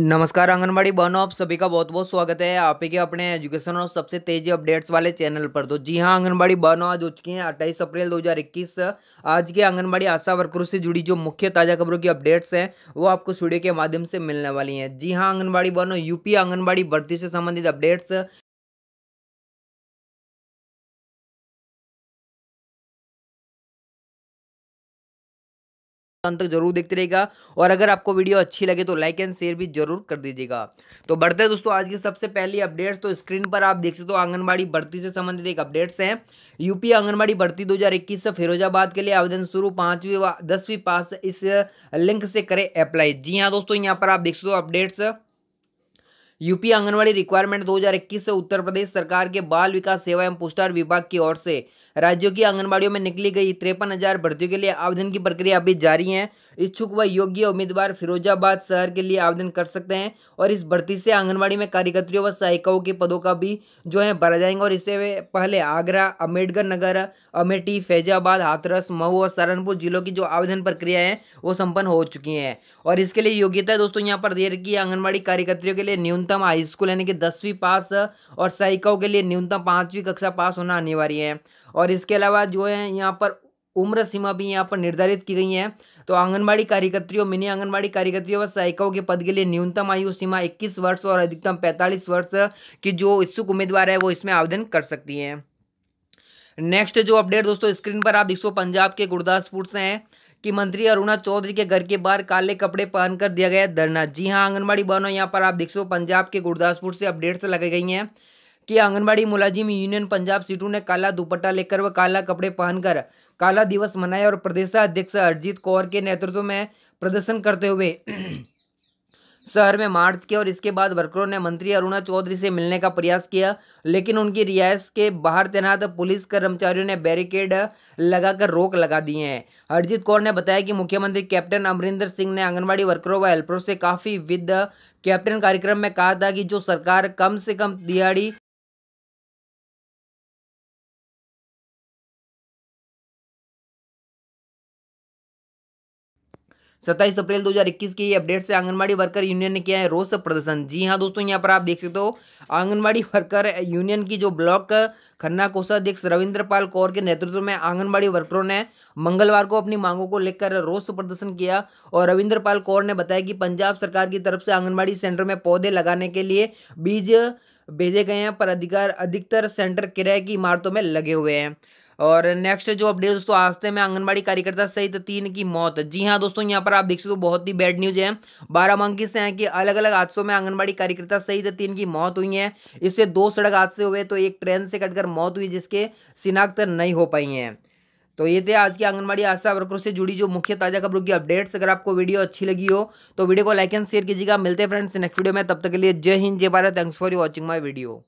नमस्कार आंगनबाड़ी बहनों आप सभी का बहुत बहुत स्वागत है आप ही के अपने एजुकेशन और सबसे तेजी अपडेट्स वाले चैनल पर तो जी हाँ आंगनबाड़ी बहनों आज हो चुकी हैं अट्ठाईस अप्रैल 2021 आज के आंगनबाड़ी आशा वर्करों से जुड़ी जो मुख्य ताज़ा खबरों की अपडेट्स हैं वो आपको स्टूडियो के माध्यम से मिलने वाली हैं जी हाँ आंगनबाड़ी बहनों यूपी आंगनबाड़ी भर्ती से संबंधित अपडेट्स अंत तक जरूर देखते रहेगा और अगर आपको वीडियो अच्छी लगे तो लाइक एंड शेयर भी जरूर कर दीजिएगा तो बढ़ते हैं दोस्तों आज की सबसे पहली अपडेट्स तो स्क्रीन पर आप देख सकते हो तो आंगनबाड़ी भर्ती से संबंधित एक अपडेट्स हैं यूपी आंगनबाड़ी भर्ती 2021 से फिरोजाबाद के लिए आवेदन शुरू पांचवी व दसवीं पास इस लिंक से करें अप्लाई जी हाँ दोस्तों यहाँ पर आप देख सकते हो तो अपडेट्स यूपी आंगनवाड़ी रिक्वायरमेंट 2021 से उत्तर प्रदेश सरकार के बाल विकास सेवा एवं पुष्टार विभाग की ओर से राज्यों की आंगनबाड़ियों में निकली गई तिरपन हजार भर्तियों के लिए आवेदन की प्रक्रिया अभी जारी है इच्छुक व योग्य उम्मीदवार फिरोजाबाद शहर के लिए आवेदन कर सकते हैं और इस भर्ती से आंगनबाड़ी में कार्यकर्तियों व सहायिकाओं के पदों का भी जो है भरा जाएंगे और इससे पहले आगरा अम्बेडकर नगर अमेठी फैजाबाद हाथरस मऊ और सहारनपुर जिलों की जो आवेदन प्रक्रिया है वो संपन्न हो चुकी है और इसके लिए योग्यता दोस्तों यहाँ पर दे रखी है आंगनबाड़ी कार्यकर्तियों के लिए न्यूनतम न्यूनतम हाई स्कूल यानी कि दसवीं पास और सहायिकाओं के लिए न्यूनतम पाँचवीं कक्षा पास होना अनिवार्य है और इसके अलावा जो है यहाँ पर उम्र सीमा भी यहाँ पर निर्धारित की गई है तो आंगनबाड़ी कार्यकर्तियों मिनी आंगनबाड़ी कार्यकर्तियों व सहायिकाओं के पद के लिए न्यूनतम आयु सीमा 21 वर्ष और अधिकतम 45 वर्ष की जो इच्छुक उम्मीदवार है वो इसमें आवेदन कर सकती हैं नेक्स्ट जो अपडेट दोस्तों स्क्रीन पर आप देखो पंजाब के गुरदासपुर से हैं कि मंत्री अरुणा चौधरी के घर के बाहर काले कपड़े पहनकर दिया गया धरना जी हाँ आंगनबाड़ी बहनों यहाँ पर आप देख सो पंजाब के गुरदासपुर से अपडेट्स लगाई गई हैं कि आंगनबाड़ी मुलाजिम यूनियन पंजाब सीटू ने काला दुपट्टा लेकर व काला कपड़े पहनकर काला दिवस मनाया और प्रदेशाध्यक्ष अरिजीत कौर के नेतृत्व में प्रदर्शन करते हुए शहर में मार्च किया और इसके बाद वर्करों ने मंत्री अरुणा चौधरी से मिलने का प्रयास किया लेकिन उनकी रिहायश के बाहर तैनात पुलिस कर्मचारियों ने बैरिकेड लगाकर रोक लगा दी है हरजीत कौर ने बताया कि मुख्यमंत्री कैप्टन अमरिंदर सिंह ने आंगनबाड़ी वर्करों व हेल्परों से काफ़ी विद कैप्टन कार्यक्रम में कहा था कि जो सरकार कम से कम दिहाड़ी सत्ताईस अप्रैल 2021 की अपडेट से आंगनबाड़ी वर्कर यूनियन ने किया है रोष प्रदर्शन जी हाँ दोस्तों यहाँ पर आप देख सकते हो आंगनबाड़ी वर्कर यूनियन की जो ब्लॉक खन्ना कोषा अध्यक्ष रविंद्र पाल कौर के नेतृत्व में आंगनबाड़ी वर्करों ने मंगलवार को अपनी मांगों को लेकर रोष प्रदर्शन किया और रविंद्र पाल कौर ने बताया कि पंजाब सरकार की तरफ से आंगनबाड़ी सेंटर में पौधे लगाने के लिए बीज भेजे गए हैं पर अधिकार अधिकतर सेंटर किराए की इमारतों में लगे हुए हैं और नेक्स्ट जो अपडेट दोस्तों आस्ते में आंगनबाड़ी कार्यकर्ता सहित तीन की मौत जी हाँ दोस्तों यहाँ पर आप देख सकते हो बहुत ही बैड न्यूज है बाराबंकी से है कि अलग अलग हादसों में आंगनबाड़ी कार्यकर्ता सहित तीन की मौत हुई है इससे दो सड़क हादसे हुए तो एक ट्रेन से कटकर मौत हुई जिसके शिनाख्त नहीं हो पाई है तो ये थे आज की आंगनबाड़ी आशा वर्करों से जुड़ी जो मुख्य ताज़ा खबरों की अपडेट्स अगर आपको वीडियो अच्छी लगी हो तो वीडियो को लाइक एंड शेयर कीजिएगा मिलते हैं फ्रेंड्स नेक्स्ट वीडियो में तब तक के लिए जय हिंद जय Bharat thanks for you watching my video